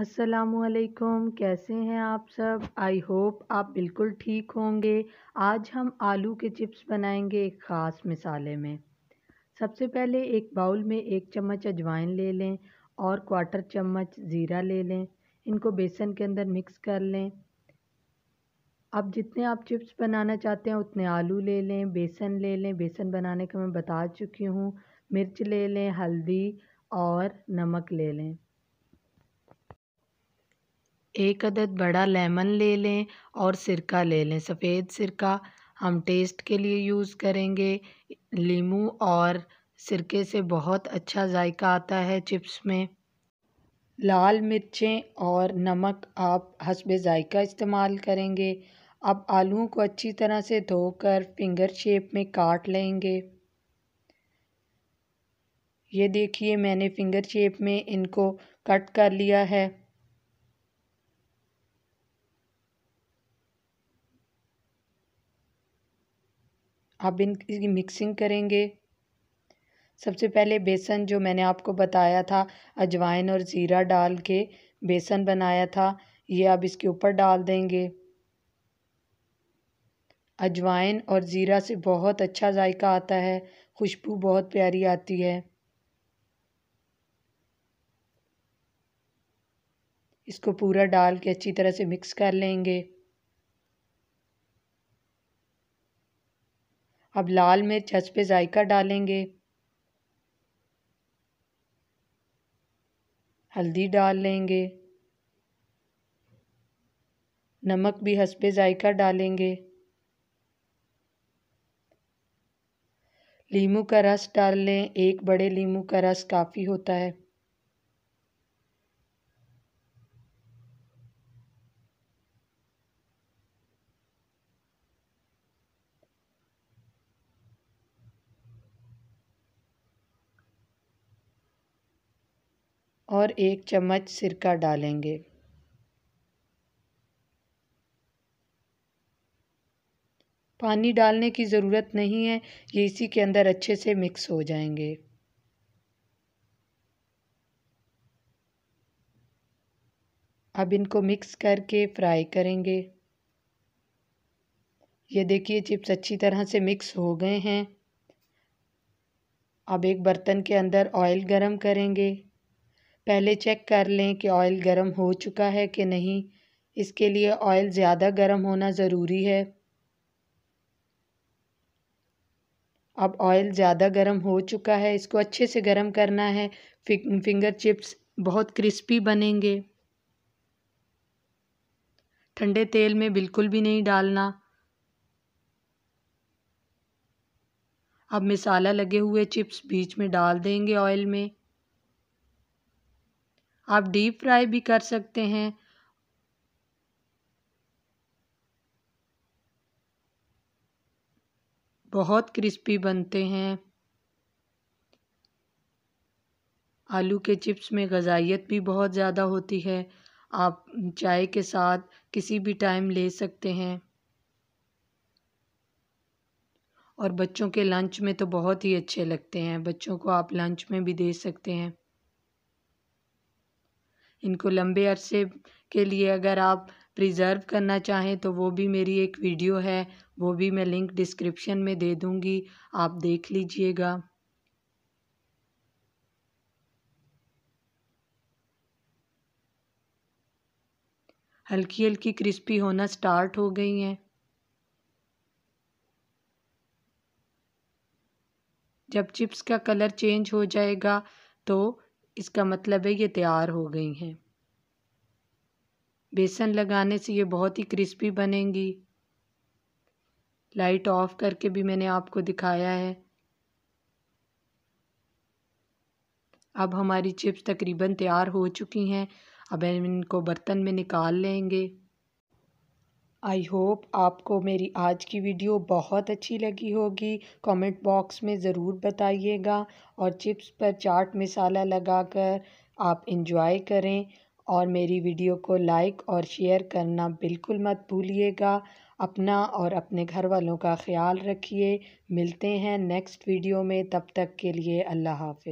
असलकुम कैसे हैं आप सब आई होप आप बिल्कुल ठीक होंगे आज हम आलू के चिप्स बनाएंगे एक ख़ास मिसाले में सबसे पहले एक बाउल में एक चम्मच अजवाइन ले लें और क्वार्टर चम्मच ज़ीरा ले लें इनको बेसन के अंदर मिक्स कर लें अब जितने आप चिप्स बनाना चाहते हैं उतने आलू ले लें बेसन ले लें बेसन बनाने का मैं बता चुकी हूँ मिर्च ले लें हल्दी और नमक ले लें एक अदद बड़ा लेमन ले लें और सिरका ले लें सफ़ेद सिरका हम टेस्ट के लिए यूज़ करेंगे लीमू और सिरके से बहुत अच्छा जायका आता है चिप्स में लाल मिर्चें और नमक आप हसब जायका इस्तेमाल करेंगे अब आलूओं को अच्छी तरह से धोकर फिंगर शेप में काट लेंगे ये देखिए मैंने फिंगर शेप में इनको कट कर लिया है अब इनकी मिक्सिंग करेंगे सबसे पहले बेसन जो मैंने आपको बताया था अजवाइन और ज़ीरा डाल के बेसन बनाया था ये अब इसके ऊपर डाल देंगे अजवाइन और ज़ीरा से बहुत अच्छा जायका आता है खुशबू बहुत प्यारी आती है इसको पूरा डाल के अच्छी तरह से मिक्स कर लेंगे अब लाल मिर्च हसपे पे जायका डालेंगे हल्दी डाल लेंगे नमक भी हसपे जायका डालेंगे लीमू का रस डाल लें एक बड़े लीमू का रस काफ़ी होता है और एक चम्मच सिरका डालेंगे पानी डालने की ज़रूरत नहीं है ये इसी के अंदर अच्छे से मिक्स हो जाएंगे अब इनको मिक्स करके फ्राई करेंगे ये देखिए चिप्स अच्छी तरह से मिक्स हो गए हैं अब एक बर्तन के अंदर ऑयल गरम करेंगे पहले चेक कर लें कि ऑयल गर्म हो चुका है कि नहीं इसके लिए ऑयल ज़्यादा गर्म होना ज़रूरी है अब ऑयल ज़्यादा गर्म हो चुका है इसको अच्छे से गर्म करना है फिंगर चिप्स बहुत क्रिस्पी बनेंगे ठंडे तेल में बिल्कुल भी नहीं डालना अब मसाला लगे हुए चिप्स बीच में डाल देंगे ऑयल में आप डीप फ्राई भी कर सकते हैं बहुत क्रिस्पी बनते हैं आलू के चिप्स में गजाइत भी बहुत ज़्यादा होती है आप चाय के साथ किसी भी टाइम ले सकते हैं और बच्चों के लंच में तो बहुत ही अच्छे लगते हैं बच्चों को आप लंच में भी दे सकते हैं इनको लंबे अरसे के लिए अगर आप प्रिज़र्व करना चाहें तो वो भी मेरी एक वीडियो है वो भी मैं लिंक डिस्क्रिप्शन में दे दूँगी आप देख लीजिएगा हल्की हल्की क्रिस्पी होना स्टार्ट हो गई हैं जब चिप्स का कलर चेंज हो जाएगा तो इसका मतलब है ये तैयार हो गई हैं बेसन लगाने से ये बहुत ही क्रिस्पी बनेंगी लाइट ऑफ करके भी मैंने आपको दिखाया है अब हमारी चिप्स तकरीबन तैयार हो चुकी हैं अब हम इनको बर्तन में निकाल लेंगे आई होप आपको मेरी आज की वीडियो बहुत अच्छी लगी होगी कमेंट बॉक्स में ज़रूर बताइएगा और चिप्स पर चाट मसाला लगाकर आप इन्जॉय करें और मेरी वीडियो को लाइक और शेयर करना बिल्कुल मत भूलिएगा अपना और अपने घर वालों का ख्याल रखिए मिलते हैं नेक्स्ट वीडियो में तब तक के लिए अल्लाह हाफि